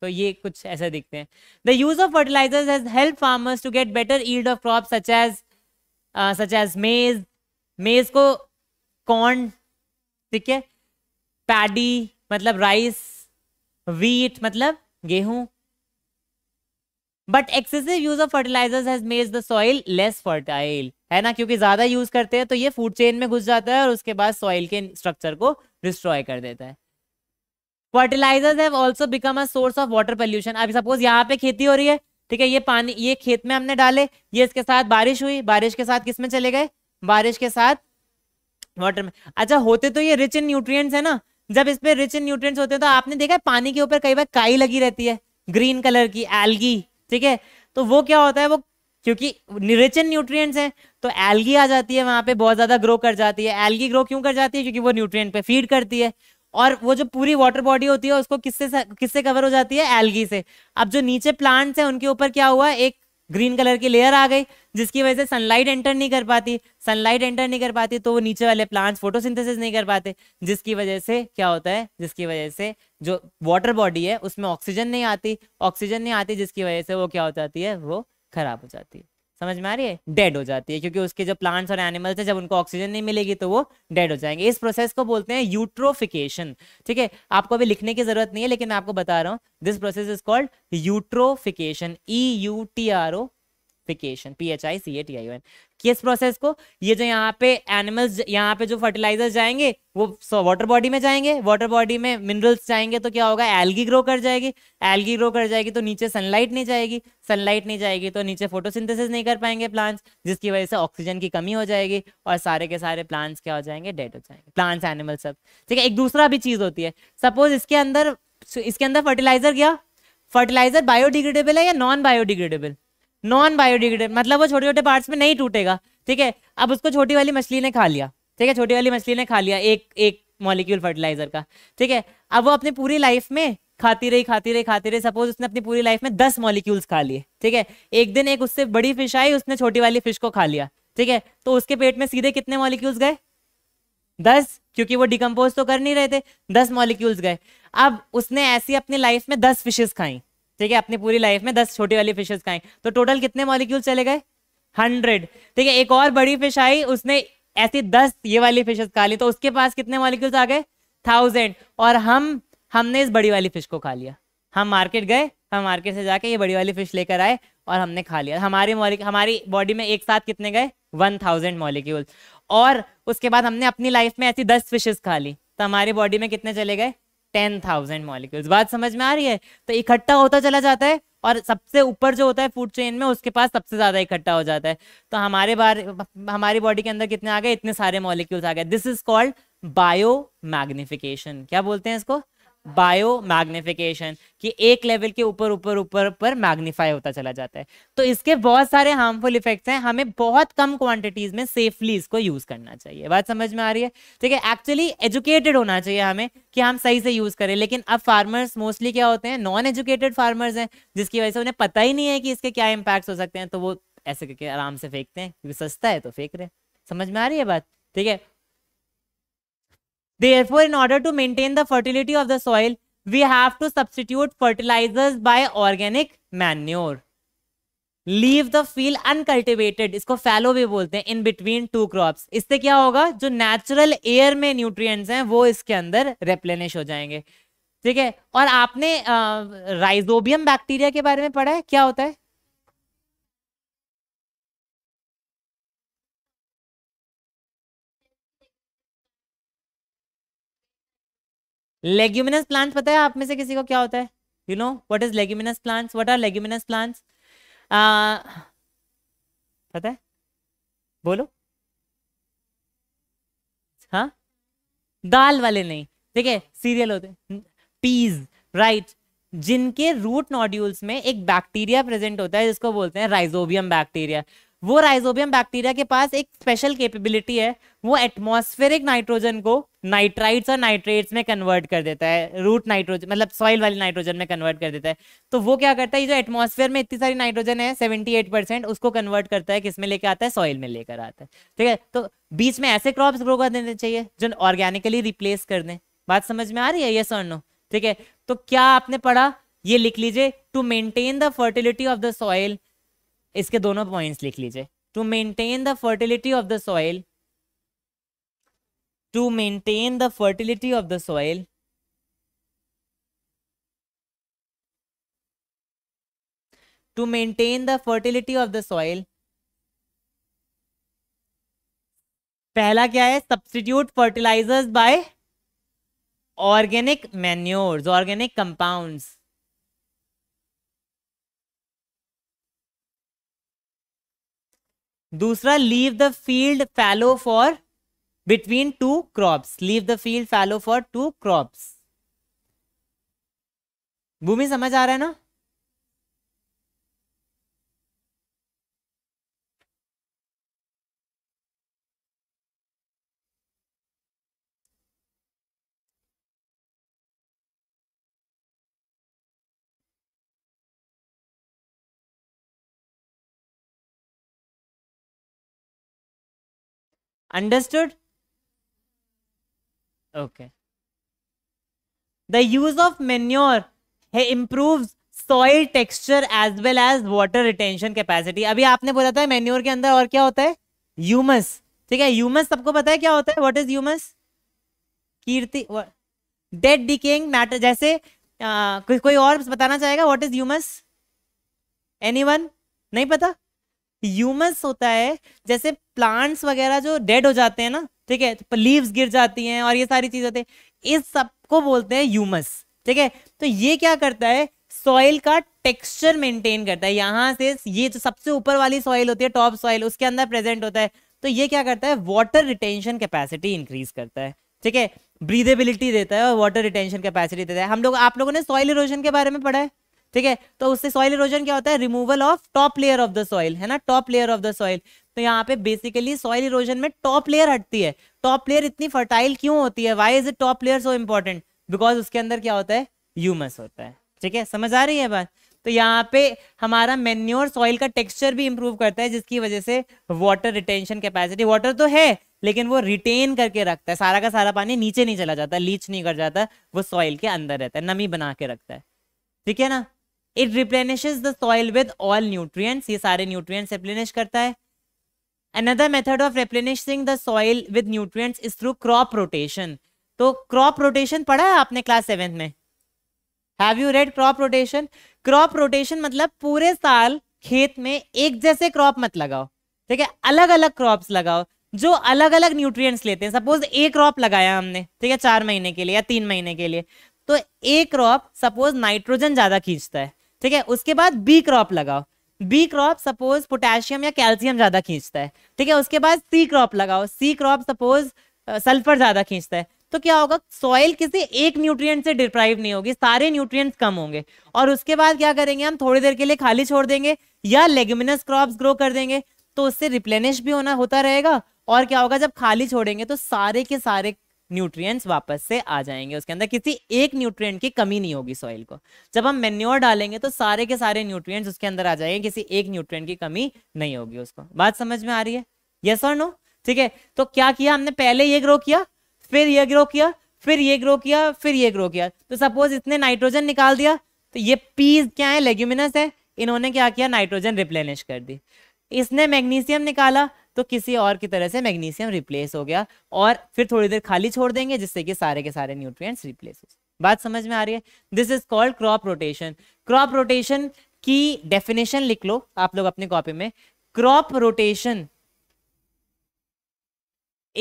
तो ये कुछ ऐसे दिखते हैं the use of fertilizers has help farmers to get better yield of crop such as such as maize maize को कॉर्न ठीक है पैडी मतलब राइस वीट मतलब गेहूं but excessive use of fertilizers has made the soil less fertile है ना क्योंकि ज्यादा यूज करते हैं तो ये फूड चेन में घुस जाता है और उसके बाद सॉइल के स्ट्रक्चर को डिस्ट्रॉय कर देता है fertilizers have also become a source of water pollution अभी सपोज यहाँ पे खेती हो रही है ठीक है ये पानी ये खेत में हमने डाले ये इसके साथ बारिश हुई बारिश के साथ किस में चले गए बारिश के साथ वाटर में अच्छा होते तो ये रिच इन न्यूट्रिएंट्स है ना जब इस पे रिच इन न्यूट्रिएंट्स होते हैं तो आपने देखा है पानी के ऊपर कई बार काई लगी रहती है ग्रीन कलर की एल्गी ठीक है तो वो क्या होता है वो क्योंकि रिच न्यूट्रिएंट्स हैं तो एल्गी आ जाती है वहां पे बहुत ज्यादा ग्रो कर जाती है एल्गी ग्रो क्यों कर जाती है क्योंकि वो न्यूट्रिएंट पे फीड करती है और वो जो पूरी वाटर बॉडी होती है उसको किससे किससे कवर हो जाती है एल्गी से अब जो नीचे प्लांट्स हैं उनके ऊपर क्या हुआ एक ग्रीन कलर की लेयर आ गई जिसकी वजह से सनलाइट एंटर नहीं कर पाती सनलाइट एंटर नहीं कर पाती तो वो नीचे वाले प्लांट्स फोटोसिंथेसिस नहीं कर पाते जिसकी वजह से क्या होता है जिसकी वजह से जो वाटर बॉडी है उसमें ऑक्सीजन नहीं आती ऑक्सीजन नहीं आती जिसकी वजह से वो क्या हो जाती है वो खराब हो जाती है समझ में आ रही है डेड हो जाती है क्योंकि उसके जो प्लांट्स और एनिमल्स है जब उनको ऑक्सीजन नहीं मिलेगी तो वो डेड हो जाएंगे इस प्रोसेस को बोलते हैं यूट्रोफिकेशन ठीक है आपको अभी लिखने की जरूरत नहीं है लेकिन मैं आपको बता रहा हूँ this process is called eutrophication E U T R O fication P H I C A T I N किस प्रोसेस को ये जो यहाँ पे एनिमल्स यहाँ पे जो फर्टिलाइजर जाएंगे वो वाटर बॉडी में जाएंगे वाटर बॉडी में मिनरल्स जाएंगे तो क्या होगा एल्गी ग्रो कर जाएगी एल्गी ग्रो कर जाएगी तो नीचे सनलाइट नहीं जाएगी सनलाइट नहीं जाएगी तो नीचे फोटोसिंथेसिस नहीं कर पाएंगे प्लांट्स जिसकी वजह से ऑक्सीजन की कमी हो जाएगी और सारे के सारे प्लांट्स क्या हो जाएंगे डेड हो जाएंगे प्लांट्स एनिमल्स सब ठीक है एक दूसरा भी चीज होती है सपोज इसके अंदर इसके अंदर फर्टिलाइजर गया फर्टिलाइजर बायोडिग्रेडेबल है या नॉन बायोडिग्रेडेबल नॉन बायोडिग्रेडेबल मतलब वो छोटे छोटे पार्ट्स में नहीं टूटेगा ठीक है अब उसको छोटी वाली मछली ने खा लिया ठीक है छोटी वाली मछली ने खा लिया एक एक मॉलिक्यूल फर्टिलाइजर का ठीक है अब वो अपनी पूरी लाइफ में खाती रही खाती रही खाती रही सपोज उसने अपनी पूरी लाइफ में दस मॉलिक्यूल्स खा लिए ठीक है एक दिन एक उससे बड़ी फिश आई उसने छोटी वाली फिश को खा लिया ठीक है तो उसके पेट में सीधे कितने मॉलिक्यूल्स गए दस क्योंकि वो डिकम्पोज तो कर नहीं रहे थे दस मॉलिक्यूल्स गए अब उसने ऐसी अपनी लाइफ में दस फिशेस खाई ठीक है अपनी पूरी लाइफ में दस छोटी वाली फिशेज खाई तो टोटल कितने मॉलिक्यूल चले गए हंड्रेड ठीक है एक और बड़ी फिश आई उसने ऐसी दस ये वाली फिशेज खा ली तो उसके पास कितने मॉलिक्यूल्स आ गए थाउजेंड और हम हमने इस बड़ी वाली फिश को खा लिया हम मार्केट गए हम मार्केट से जाके ये बड़ी वाली फिश लेकर आए और हमने खा लिया हमारी हमारी बॉडी में एक साथ कितने गए वन थाउजेंड मॉलिक्यूल्स और उसके बाद हमने अपनी लाइफ में ऐसी दस फिशेज खा ली तो हमारी बॉडी में कितने चले गए टेन थाउजेंड मॉलिक्यूल्स बात समझ में आ रही है तो इकट्ठा होता चला जाता है और सबसे ऊपर जो होता है फूड चेन में उसके पास सबसे ज्यादा इकट्ठा हो जाता है तो हमारे बार हमारी बॉडी के अंदर कितने आ गए इतने सारे मॉलिक्यूल्स आ गए this is called biomagnification क्या बोलते हैं इसको बायो मैग्निफिकेशन कि एक लेवल के ऊपर ऊपर ऊपर पर मैग्निफाई होता चला जाता है तो इसके बहुत सारे हार्मफुल इफेक्ट्स हैं हमें बहुत कम क्वांटिटीज में सेफली इसको यूज करना चाहिए बात समझ में आ रही है ठीक है एक्चुअली एजुकेटेड होना चाहिए हमें कि हम सही से यूज करें लेकिन अब फार्मर्स मोस्टली क्या होते हैं नॉन एजुकेटेड फार्मर्स हैं जिसकी वजह से उन्हें पता ही नहीं है कि इसके क्या इम्पैक्ट हो सकते हैं तो वो ऐसे करके आराम से फेंकते हैं क्योंकि सस्ता है तो फेंक रहे हैं समझ में आ रही है बात ठीक है Therefore, in order to maintain the fertility of the soil, we have to substitute fertilizers by organic manure. Leave the field uncultivated इसको फैलो भी बोलते हैं इन बिटवीन टू क्रॉप्स इससे क्या होगा जो नेचुरल एयर में न्यूट्रिएंट्स हैं वो इसके अंदर रेप्लेनिश हो जाएंगे ठीक है और आपने राइजोबियम बैक्टीरिया के बारे में पढ़ा है क्या होता है लेग्यूमिनस प्लांट्स पता है आप में से किसी को क्या होता है you know what is leguminous plants what are leguminous plants पता है बोलो हाँ दाल वाले नहीं ठीक है सीरियल होते पीज राइट जिनके रूट नॉड्यूल्स में एक बैक्टीरिया प्रेजेंट होता है जिसको बोलते हैं राइजोबियम बैक्टीरिया वो राइजोबियम बैक्टीरिया के पास एक स्पेशल केपेबिलिटी है वो एटमोस्फेरिक नाइट्रोजन को नाइट्राइड्स और नाइट्रेट्स में कन्वर्ट कर देता है रूट नाइट्रोजन मतलब सॉइल वाली नाइट्रोजन में कन्वर्ट कर देता है तो वो क्या करता है जो एटमोसफेयर में इतनी सारी नाइट्रोजन है सेवेंटी एट परसेंट उसको कन्वर्ट करता है किसमें लेकर आता है सॉइल में लेकर आता है ठीक है तो बीच में ऐसे क्रॉप ग्रो कर देने चाहिए जो ऑर्गेनिकली रिप्लेस कर दें बात समझ में आ रही है ये सर नो ठीक है तो क्या आपने पढ़ा ये लिख लीजिए to maintain the fertility of the soil इसके दोनों पॉइंट्स लिख लीजिए to maintain the fertility of the soil to maintain the fertility of the soil to maintain the fertility of the soil पहला क्या है substitute fertilizers by organic manures organic compounds दूसरा leave the field fallow for between two crops leave the field fallow for two crops Bhumi समझ आ रहा है ना Understood? Okay. The use of manure hey, improves soil texture as well as water retention capacity अभी आपने बोला था manure के अंदर और क्या होता है ह्यूमस ठीक है ह्यूमस सबको पता है क्या होता है what is humus Kirti dead decaying matter जैसे आ, को, कोई और बताना चाहेगा व्हाट इज ह्यूमस एनीवन नहीं पता ह्यूमस होता है जैसे प्लांट्स वगैरह जो डेड हो जाते हैं ना ठीक है तो लीव्स गिर जाती हैं और ये सारी चीज़ होती है इस सबको बोलते हैं ह्यूमस ठीक है तो ये क्या करता है सॉइल का टेक्सचर मेंटेन करता है यहां से ये जो सबसे ऊपर वाली सॉइल होती है टॉप सॉइल उसके अंदर प्रेजेंट होता है तो ये क्या करता है वाटर रिटेंशन कैपेसिटी इंक्रीज करता है ठीक है ब्रीदेबिलिटी देता है और वाटर रिटेंशन कैपेसिटी देता है हम लोग आप लोगों ने सॉइल इरोजन के बारे में पढ़ा है ठीक है तो उससे सॉइल इरोजन क्या होता है removal of top layer of the soil है ना top layer of the soil तो यहाँ पे बेसिकली सॉइल इरोजन में टॉप लेयर हटती है टॉप लेयर इतनी फर्टाइल क्यों होती है why is it top layer so important because उसके अंदर क्या होता है यूमस होता है ठीक है समझ आ रही है बात तो यहाँ पे हमारा मेन्योर सॉइल का टेक्सचर भी इंप्रूव करता है जिसकी वजह से वाटर रिटेंशन कैपेसिटी वाटर तो है लेकिन वो रिटेन करके रखता है सारा का सारा पानी नीचे नहीं चला जाता लीच नहीं कर जाता वो सॉइल के अंदर रहता है नमी बना के रखता है ठीक है ना it replenish the soil with all nutrients ये सारे न्यूट्रिएंट्स रिप्लेनिश करता है another method of replenishing the soil with nutrients is through crop rotation तो क्रॉप रोटेशन पढ़ा है आपने क्लास सेवेंथ में have you read crop rotation crop rotation मतलब पूरे साल खेत में एक जैसे क्रॉप मत लगाओ ठीक है अलग अलग क्रॉप्स लगाओ जो अलग अलग न्यूट्रिएंट्स लेते हैं सपोज एक क्रॉप लगाया हमने ठीक है चार महीने के लिए या तीन महीने के लिए तो एक क्रॉप सपोज नाइट्रोजन ज्यादा खींचता है ठीक है उसके बाद बी क्रॉप लगाओ बी क्रॉप सपोज पोटेशियम या कैल्शियम ज्यादा खींचता है ठीक है उसके बाद सी क्रॉप लगाओ सी क्रॉप सपोज सल्फर ज्यादा खींचता है तो क्या होगा सॉइल किसी एक न्यूट्रिएंट से डिप्राइव नहीं होगी सारे न्यूट्रिएंट्स कम होंगे और उसके बाद क्या करेंगे हम थोड़ी देर के लिए खाली छोड़ देंगे या लेगमिनस क्रॉप्स ग्रो कर देंगे तो उससे रिप्लेनिश भी होना होता रहेगा और क्या होगा जब खाली छोड़ेंगे तो सारे के सारे न्यूट्रिएंट्स वापस से आ जाएंगे उसके अंदर किसी एक न्यूट्रिएंट की कमी नहीं होगी सॉइल को जब हम मेन्योर डालेंगे तो सारे के सारे न्यूट्रिएंट्स उसके अंदर आ जाएंगे किसी एक न्यूट्रिएंट की कमी नहीं होगी उसको बात समझ में आ रही है यस और नो ठीक है तो क्या किया हमने पहले ये ग्रो किया फिर ये ग्रो किया फिर ये ग्रो किया फिर ये ग्रो किया तो सपोज इसने नाइट्रोजन निकाल दिया तो ये पीज क्या है लेग्यूमिनस है इन्होंने क्या किया नाइट्रोजन रिप्लेनिश कर दी इसने मैग्नीशियम निकाला तो किसी और की तरह से मैग्नीशियम रिप्लेस हो गया और फिर थोड़ी देर खाली छोड़ देंगे जिससे कि सारे के सारे न्यूट्रिएंट्स रिप्लेस हो बात समझ में आ रही है this is called crop rotation crop rotation की डेफिनेशन लिख लो आप लोग अपने कॉपी में crop rotation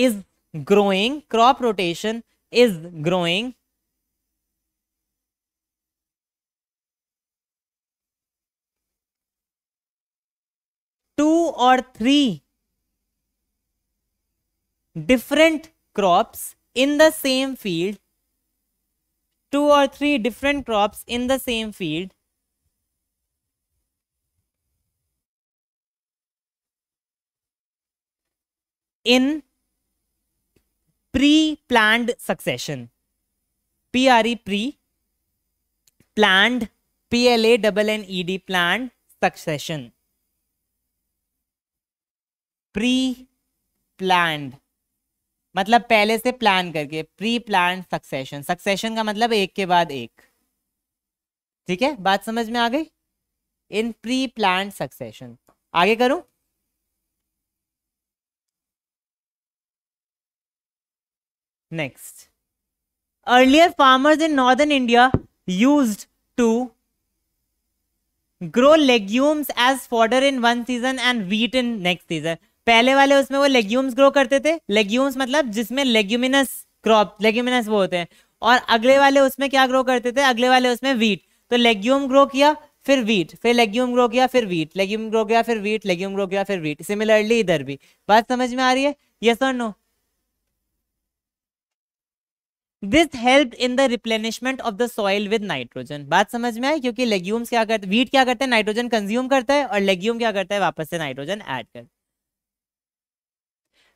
is growing crop rotation is growing two और three different crops in the same field, two or three different crops in the same field, in pre-planned succession, PRE pre, planned, PLA double N E D planned succession, pre-planned मतलब पहले से plan करके pre plan succession succession का मतलब एक के बाद एक ठीक है बात समझ में आ गई इन प्री प्लान सक्सेशन आगे करूं next earlier farmers in northern India use to grow legumes as fodder in one season and wheat in next season पहले वाले उसमें वो लेग्यूम्स ग्रो करते थे लेग्यूम्स मतलब जिसमें लेग्यूमिनस क्रॉप लेग्यूमिनस वो होते हैं और अगले वाले उसमें क्या ग्रो करते थे अगले वाले उसमें वीट तो लेग्यूम ग्रो किया फिर वीट फिर लेग्यूम ग्रो किया फिर वीट लेग्यूम ग्रो किया फिर वीट लेग्यूम ग्रो किया फिर वीट सिमिलरली इधर भी बात समझ में आ रही है ये और no this help in the replenishment of the soil with nitrogen बात समझ में आई क्योंकि लेग्यूम्स क्या करते वीट क्या करते हैं नाइट्रोजन कंज्यूम करता है और लेग्यूम क्या करता है वापस से नाइट्रोजन एड करता है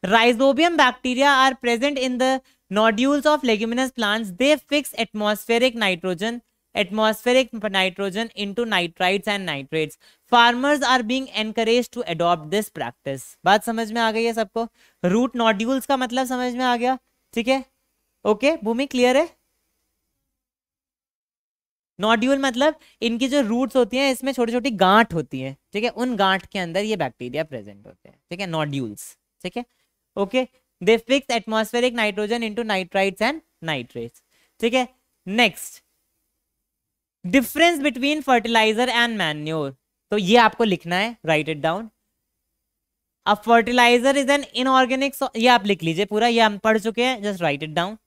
rhizobium bacteria are present in the nodules of leguminous plants they fix atmospheric nitrogen atmospheric nitrogen into nitrides and nitrates farmers are being encourage to adopt this practice बात समझ में आ गई है सबको रूट नोड्यूल्स का मतलब समझ में आ गया ठीक है ओके भूमि क्लियर है नोड्यूल मतलब इनकी जो रूट्स होती हैं इसमें छोटी छोटी गांठ होती है ठीक है उन गांठ के अंदर ये बैक्टीरिया प्रेजेंट होते हैं ठीक है नोड्यूल्स ठीक है okay they fix atmospheric nitrogen into nitrites and nitrates ठीक है next difference between fertilizer and manure तो ये आपको लिखना है राइट इट डाउन अब फर्टिलाइजर इज एन इनऑर्गेनिक ये आप लिख लीजिए पूरा ये हम पढ़ चुके हैं जस्ट राइट इट डाउन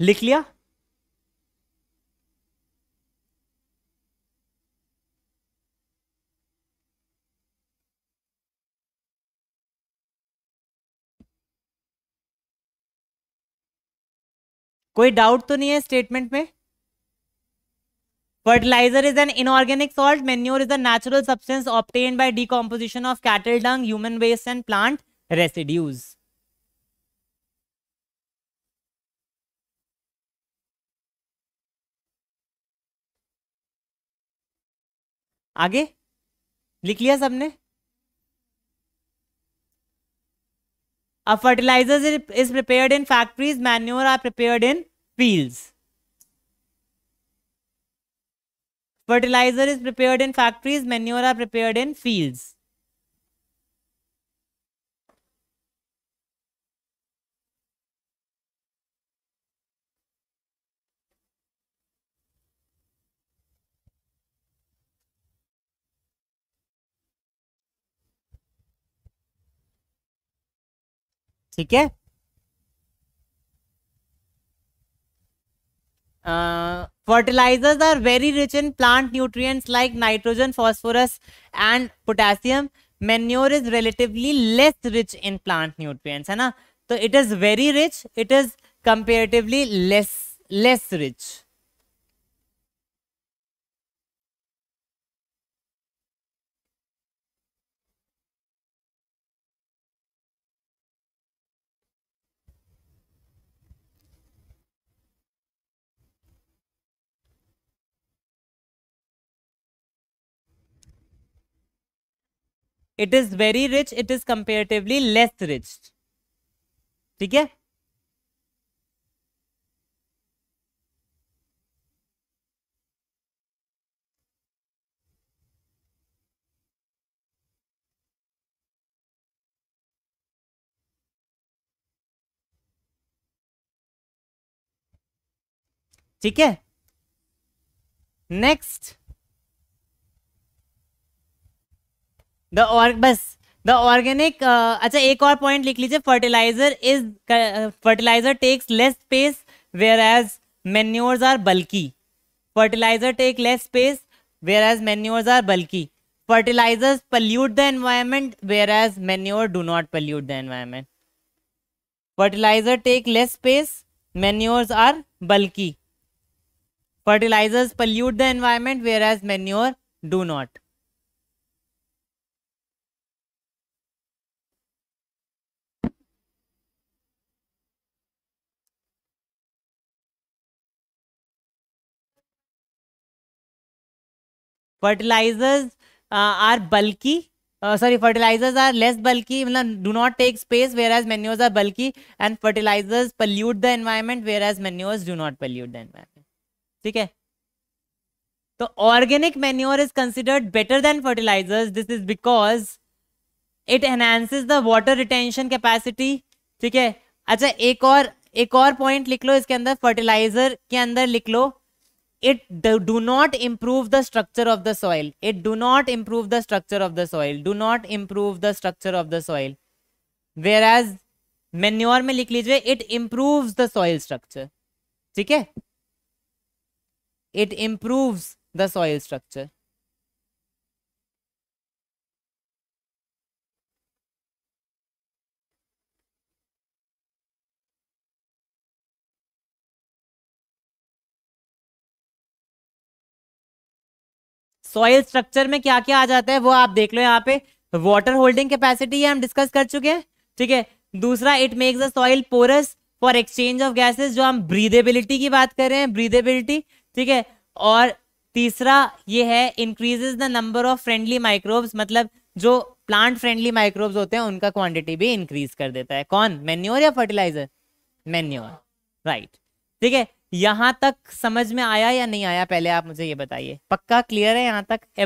लिख लिया कोई डाउट तो नहीं है स्टेटमेंट में fertilizer is an inorganic salt manure is a natural substance obtain decomposition of cattle dung human waste and plant residues आगे लिख लिया सबने अब fertilizer is prepared in factories manure are prepared in fields fertilizer is prepared in factories manure are prepared in fields ठीक है fertilizers are very rich in plant nutrients like nitrogen phosphorus and potassium manure is relatively less rich in plant nutrients है ना तो it is very rich it is comparatively less less rich it is very rich it is comparatively less rich ठीक है ठीक है next the बस the organic uh, अच्छा एक और पॉइंट लिख लीजिए fertiliser is fertiliser takes less space whereas manures are bulky fertiliser take less space whereas manures are bulky fertiliser pollute the environment whereas manure do not pollute the environment fertiliser take less space manures are bulky fertilisers pollute the environment whereas manure do not fertilisers are bulky sorry fertilisers are less bulky मतलब do not take space whereas manures are bulky and fertilisers pollute the environment whereas manures do not pollute the environment ठीक है तो organic manure is considered better than fertilisers this is because it enhances the water retention capacity ठीक है अच्छा एक और एक और पॉइंट लिख लो इसके अंदर फर्टिलाइजर के अंदर लिख लो it do not improve the structure of the soil it do not improve the structure of the soil do not improve the structure of the soil whereas manure में लिख लीजिए it improves the soil structure ठीक है it improves the soil structure soil structure में क्या क्या आ जाता है वो आप देख लो यहाँ पे वाटर होल्डिंग कैपेसिटी हम डिस्कस कर चुके हैं ठीक है दूसरा it makes the soil porous for exchange of gases जो हम ब्रीदेबिलिटी की बात कर रहे हैं ब्रीदेबिलिटी ठीक है और तीसरा ये है increases the number of friendly microbes मतलब जो प्लांट फ्रेंडली माइक्रोब्स होते हैं उनका क्वांटिटी भी इंक्रीज कर देता है कौन मेन्योर या फर्टिलाइजर मेन्योर राइट ठीक है यहां तक समझ में आया या नहीं आया पहले आप मुझे ये बताइए पक्का क्लियर है यहां तक